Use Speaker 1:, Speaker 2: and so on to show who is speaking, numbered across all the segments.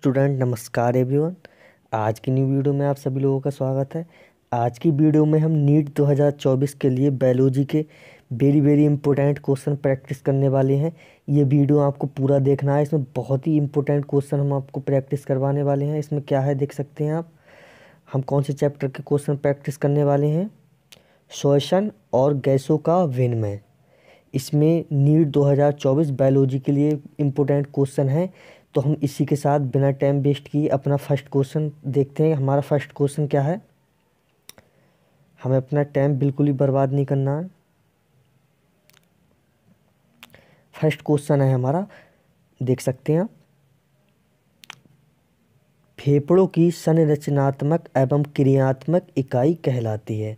Speaker 1: student नमस्कार everyone आज की न्यू वीडियो में आप सभी लोगों का स्वागत है आज की वीडियो में हम नीट 2024 के लिए बायोलॉजी के very very important question practice करने वाले हैं ये वीडियो आपको पूरा देखना है इसमें बहुत ही इंपॉर्टेंट क्वेश्चन हम आपको प्रैक्टिस करवाने वाले हैं इसमें क्या है देख सकते हैं आप हम कौन से चैप्टर के क्वेश्चन प्रैक्टिस करने वाले हैं शोषण और गैसों का विनमय इसमें नीट 2024 बायोलॉजी के लिए इम्पोर्टेंट क्वेश्चन है तो हम इसी के साथ बिना टाइम वेस्ट किए अपना फर्स्ट क्वेश्चन देखते हैं हमारा फर्स्ट क्वेश्चन क्या है हमें अपना टाइम बिल्कुल ही बर्बाद नहीं करना है फर्स्ट क्वेश्चन है हमारा देख सकते हैं आप फेफड़ों की संरचनात्मक एवं क्रियात्मक इकाई कहलाती है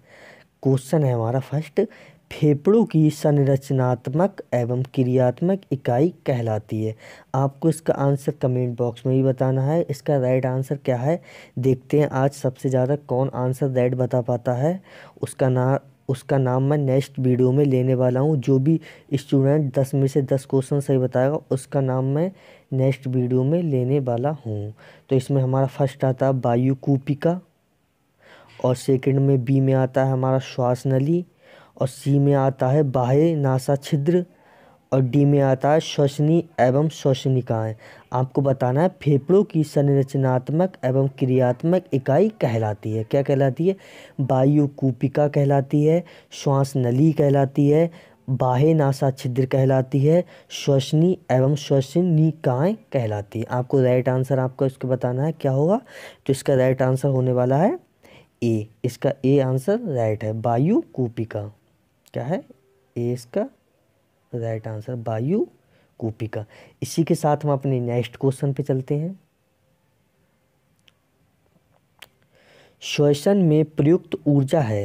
Speaker 1: क्वेश्चन है हमारा फर्स्ट फेफड़ों की संरचनात्मक एवं क्रियात्मक इकाई कहलाती है आपको इसका आंसर कमेंट बॉक्स में भी बताना है इसका राइट आंसर क्या है देखते हैं आज सबसे ज़्यादा कौन आंसर राइट बता पाता है उसका ना उसका नाम मैं नेक्स्ट वीडियो में लेने वाला हूँ जो भी स्टूडेंट दस में से दस क्वेश्चन सही बताएगा उसका नाम मैं नेक्स्ट वीडियो में लेने वाला हूँ तो इसमें हमारा फर्स्ट आता है वायु कूपिका और सेकंड में बी में आता है हमारा श्वास नली और सी में आता है बाह्य नासा छिद्र और डी में आता है श्वसनी एवं श्वसनिकाएँ आपको बताना है फेफड़ों की संरचनात्मक एवं क्रियात्मक इकाई कहलाती है क्या कहलाती है वायुकूपिका कहलाती है श्वास नली कहलाती है बाह्य नासा छिद्र कहलाती है श्वसनी एवं श्वसनिकाएँ कहलाती है आपको राइट आंसर आपको इसको बताना है क्या होगा तो इसका राइट आंसर होने वाला है ए इसका ए आंसर राइट है वायुकूपिका क्या है ए इसका राइट आंसर वायु कूपिका इसी के साथ हम अपने नेक्स्ट क्वेश्चन पे चलते हैं श्वसन में प्रयुक्त ऊर्जा है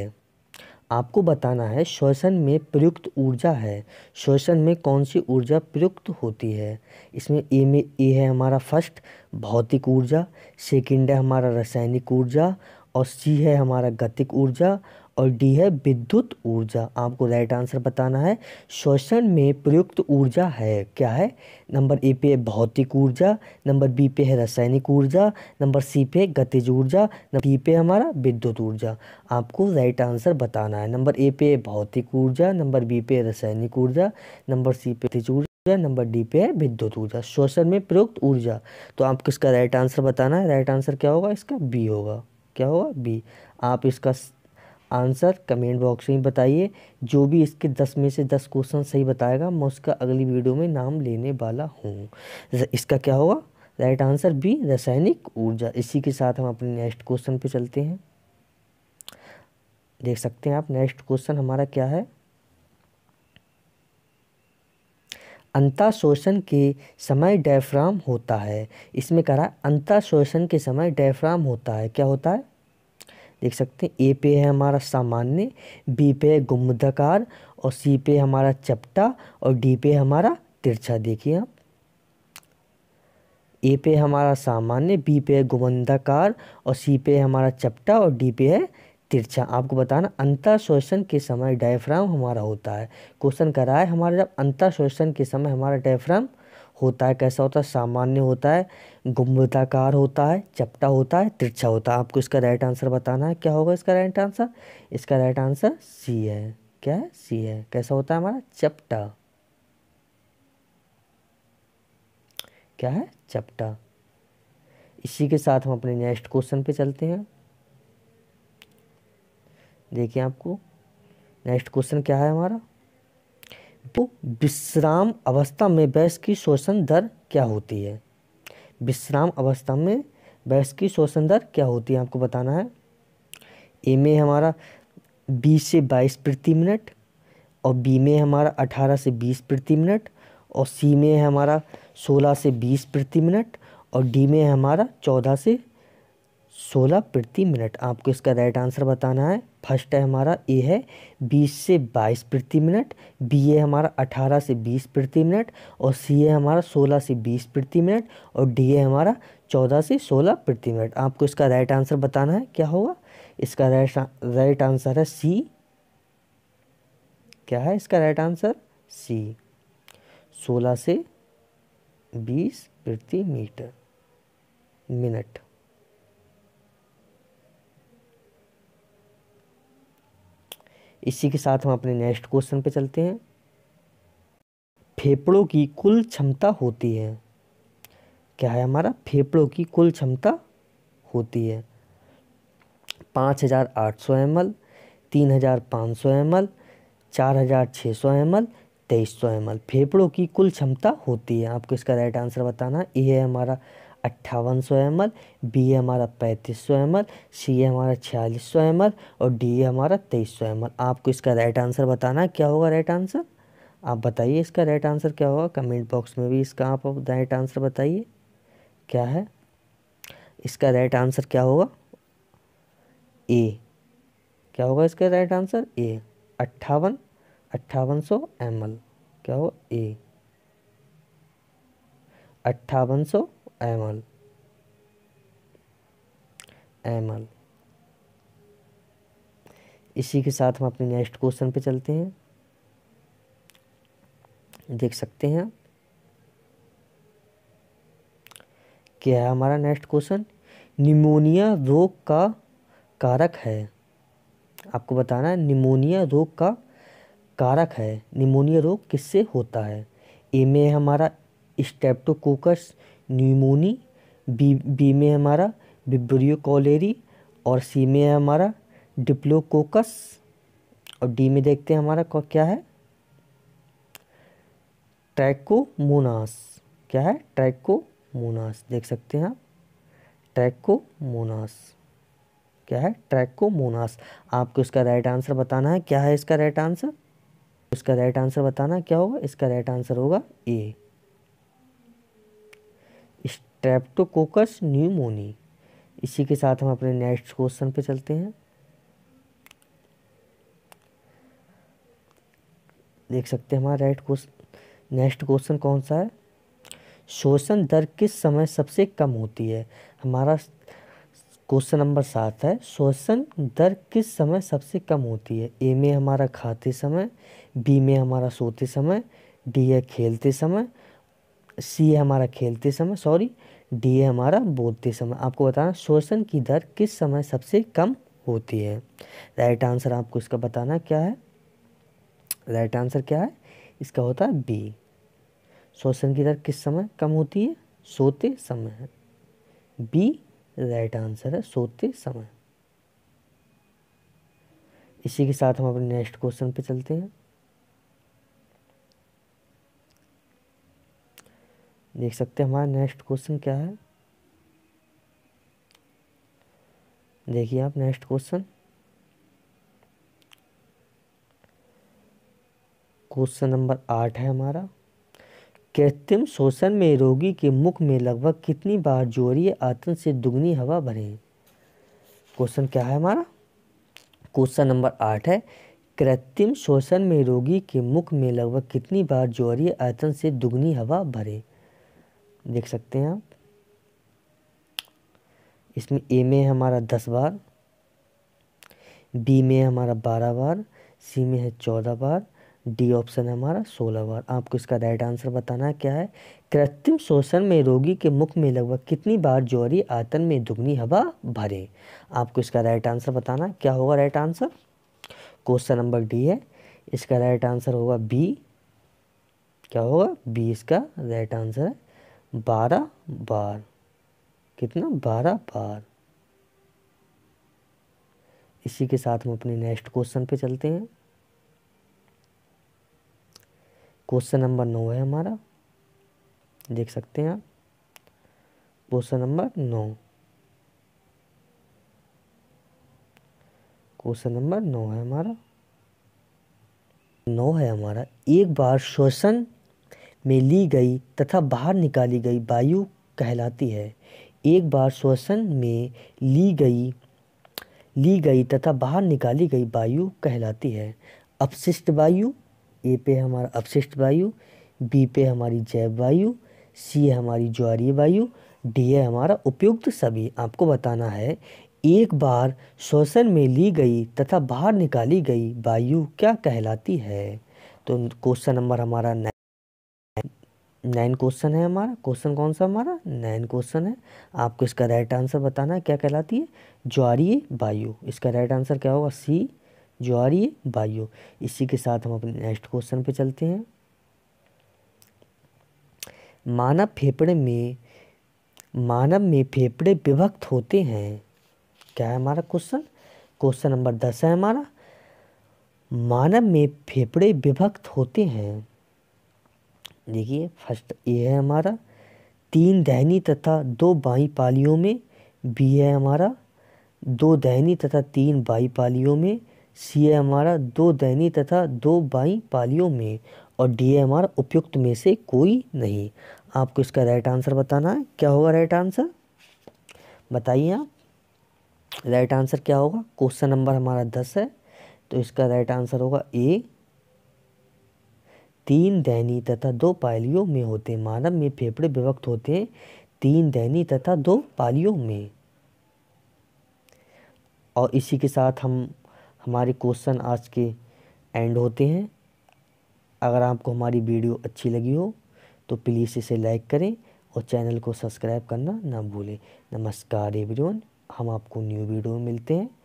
Speaker 1: आपको बताना है श्वसन में प्रयुक्त ऊर्जा है श्वसन में कौन सी ऊर्जा प्रयुक्त होती है इसमें ए में ए है हमारा फर्स्ट भौतिक ऊर्जा सेकंड है हमारा रासायनिक ऊर्जा और सी है हमारा गतिक ऊर्जा और डी है विद्युत ऊर्जा आपको राइट आंसर बताना है श्वसन में प्रयुक्त ऊर्जा है क्या है नंबर ए पे भौतिक ऊर्जा नंबर बी पे है रासायनिक ऊर्जा नंबर सी पे है गतिज ऊर्जा नंबर डी पे हमारा विद्युत ऊर्जा आपको राइट आंसर बताना है नंबर ए पे भौतिक ऊर्जा नंबर बी पे रासायनिक ऊर्जा नंबर सी पे गतिज ऊर्जा ऊर्जा नंबर डी पे है विद्युत ऊर्जा श्वसन में प्रयुक्त ऊर्जा तो आपको इसका राइट आंसर बताना है राइट आंसर क्या होगा इसका बी होगा क्या होगा बी आप इसका आंसर कमेंट बॉक्स में बताइए जो भी इसके दस में से दस क्वेश्चन सही बताएगा मैं उसका अगली वीडियो में नाम लेने वाला हूँ इसका क्या होगा राइट आंसर बी रासायनिक ऊर्जा इसी के साथ हम अपने नेक्स्ट क्वेश्चन पे चलते हैं देख सकते हैं आप नेक्स्ट क्वेश्चन हमारा क्या है अंता शोषण के समय डायफ्राम होता है इसमें कह रहा है शोषण के समय डायफ्राम होता है क्या होता है देख सकते हैं ए पे है हमारा सामान्य बी पे है गुमदकार और सी पे हमारा चपटा और डी पे हमारा तिरछा देखिए आप ए पे हमारा सामान्य बी पे है गुमंदाकार और सी पे हमारा चपटा और डी पे है तिरछा आपको बताना अंतर शोषण के समय डायफ्राम हमारा होता है क्वेश्चन करा है हमारा जब अंतर शोषण के समय हमारा डायफ्राम होता है कैसा होता है सामान्य होता है गुम्बदाकार होता है चपटा होता है तिरछा होता है आपको इसका राइट आंसर बताना है क्या होगा इसका राइट आंसर इसका राइट आंसर सी है क्या है सी है कैसा होता है हमारा चपटा क्या है चपटा इसी के साथ हम अपने नेक्स्ट क्वेश्चन पे चलते हैं देखिए आपको नेक्स्ट क्वेश्चन क्या है हमारा विश्राम अवस्था में बैस की शोषण दर क्या होती है विश्राम अवस्था में वैक्स की शोषण दर क्या होती है आपको बताना है ए में हमारा बीस से बाईस प्रति मिनट और बी में हमारा अठारह से बीस प्रति मिनट और सी में है हमारा सोलह से बीस प्रति मिनट और डी में है हमारा चौदह से सोलह प्रति मिनट आपको इसका राइट आंसर बताना है फर्स्ट है हमारा ए है बीस से बाईस प्रति मिनट बी ए हमारा अठारह से बीस प्रति मिनट और सी ए हमारा सोलह से बीस प्रति मिनट और डी ए हमारा चौदह से सोलह प्रति मिनट आपको इसका राइट आंसर बताना है क्या होगा इसका राइट राइट आंसर है सी क्या है इसका राइट आंसर सी सोलह से बीस प्रति मीटर मिनट इसी के साथ हम अपने नेक्स्ट क्वेश्चन पे चलते हैं फेफड़ों की कुल क्षमता होती है क्या है हमारा फेफड़ों की कुल क्षमता होती है पाँच हज़ार आठ सौ एम एल तीन हज़ार पाँच सौ एम एल चार हज़ार छः सौ एम एल तेईस सौ एम एल फेफड़ों की कुल क्षमता होती है आपको इसका राइट आंसर बताना ये है हमारा अट्ठावन सौ एम एल बी हमारा पैंतीस सौ एम एल सी हमारा छियालीस सौ एम एल और डी हमारा तेईस सौ एम एल आपको इसका राइट आंसर बताना है क्या होगा राइट आंसर आप बताइए इसका राइट आंसर क्या होगा कमेंट बॉक्स में भी इसका आप राइट आंसर बताइए क्या है इसका राइट आंसर क्या होगा ए क्या होगा इसका राइट आंसर ए अट्ठावन अट्ठावन सौ एम एल क्या होगा ए अट्ठावन सौ एमल एमल इसी के साथ हम अपने नेक्स्ट क्वेश्चन पे चलते हैं देख सकते हैं क्या है हमारा नेक्स्ट क्वेश्चन निमोनिया रोग का कारक है आपको बताना है निमोनिया रोग का कारक है निमोनिया रोग किससे होता है ए में हमारा स्टेप्टोकोकस न्यूमोनी बी बी में हमारा बिब्रियो कॉलेरी और सी में है हमारा डिप्लोकोकस और डी में देखते हैं हमारा क्या है ट्रैकोमोनास क्या है ट्रैकोमोनास देख सकते हैं आप ट्रैकोमोनास क्या है ट्रैकोमोनास आपको इसका राइट आंसर बताना है क्या है इसका राइट आंसर उसका राइट आंसर बताना क्या होगा इसका राइट आंसर होगा ए ट्रेप्टोकोकस न्यूमोनी इसी के साथ हम अपने नेक्स्ट क्वेश्चन पे चलते हैं देख सकते हैं हमारा राइट क्वेश्चन नेक्स्ट क्वेश्चन कौन सा है शोषण दर किस समय सबसे कम होती है हमारा क्वेश्चन नंबर सात है शोषण दर किस समय सबसे कम होती है ए में हमारा खाते समय बी में हमारा सोते समय डी है खेलते समय सी है हमारा खेलते समय सॉरी डी है हमारा बोलते समय आपको बताना शोषण की दर किस समय सबसे कम होती है राइट आंसर आपको इसका बताना क्या है राइट आंसर क्या है इसका होता है बी शोषण की दर किस समय कम होती है सोते समय बी राइट आंसर है सोते समय इसी के साथ हम अपने नेक्स्ट क्वेश्चन पे चलते हैं देख सकते हैं हमारा नेक्स्ट क्वेश्चन क्या है देखिए आप नेक्स्ट क्वेश्चन क्वेश्चन नंबर आठ है हमारा कृत्रिम शोषण में रोगी के मुख में लगभग कितनी बार जोरीय आतन से दुगनी हवा भरे क्वेश्चन क्या है हमारा क्वेश्चन नंबर आठ है कृत्रिम शोषण में रोगी के मुख में लगभग कितनी बार जोरीय आतन से दुगनी हवा भरे देख सकते हैं आप इसमें ए में हमारा दस बार बी में हमारा बारह बार सी में है चौदह बार डी ऑप्शन हमारा सोलह बार आपको इसका राइट आंसर बताना क्या है कृत्रिम शोषण में रोगी के मुख में लगभग कितनी बार जोरी आतन में दुगनी हवा भरे आपको इसका राइट आंसर बताना क्या होगा right answer question number D है इसका राइट आंसर होगा बी क्या होगा बी इसका राइट आंसर है बारह बार कितना बारह बार इसी के साथ हम अपने नेक्स्ट क्वेश्चन पे चलते हैं क्वेश्चन नंबर नौ है हमारा देख सकते हैं आप क्वेश्चन नंबर नौ क्वेश्चन नंबर नौ है हमारा नौ है हमारा एक बार श्वसन में ली गई तथा बाहर निकाली गई वायु कहलाती है एक बार श्वसन में ली गई ली गई तथा बाहर निकाली गई वायु कहलाती है अपशिष्ट वायु ए पे हमारा अपशिष्ट वायु बी पे हमारी जैव वायु सी है हमारी ज्वारीय वायु डी है हमारा उपयुक्त सभी आपको बताना है एक बार श्वसन में ली गई तथा बाहर निकाली गई वायु क्या कहलाती है तो क्वेश्चन नंबर हमारा नाइन क्वेश्चन है हमारा क्वेश्चन कौन सा हमारा नाइन क्वेश्चन है आपको इसका राइट आंसर बताना है क्या कहलाती है ज्वारीय वायु इसका राइट आंसर क्या होगा सी ज्वारीय वायु इसी के साथ हम अपने नेक्स्ट क्वेश्चन पे चलते हैं मानव फेफड़े में मानव में फेफड़े विभक्त होते हैं क्या है हमारा क्वेश्चन क्वेश्चन नंबर दस है हमारा मानव में फेफड़े विभक्त होते हैं देखिए फर्स्ट ए है हमारा तीन दहनी तथा दो बाई पालियों में बी है हमारा दो दहनी तथा तीन बाई पालियों में सी है हमारा दो दहनी तथा दो बाई पालियों में और डी है हमारा उपयुक्त में से कोई नहीं आपको इसका राइट आंसर बताना है क्या होगा राइट आंसर बताइए आप राइट आंसर क्या होगा क्वेश्चन नंबर हमारा दस है तो इसका राइट आंसर होगा ए तीन दैनी तथा दो पालियों में होते मानव में फेफड़े विभक्त होते हैं तीन दैनी तथा दो पालियों में और इसी के साथ हम हमारे क्वेश्चन आज के एंड होते हैं अगर आपको हमारी वीडियो अच्छी लगी हो तो प्लीज़ इसे लाइक करें और चैनल को सब्सक्राइब करना ना भूलें नमस्कार एवरीवन हम आपको न्यू वीडियो में मिलते हैं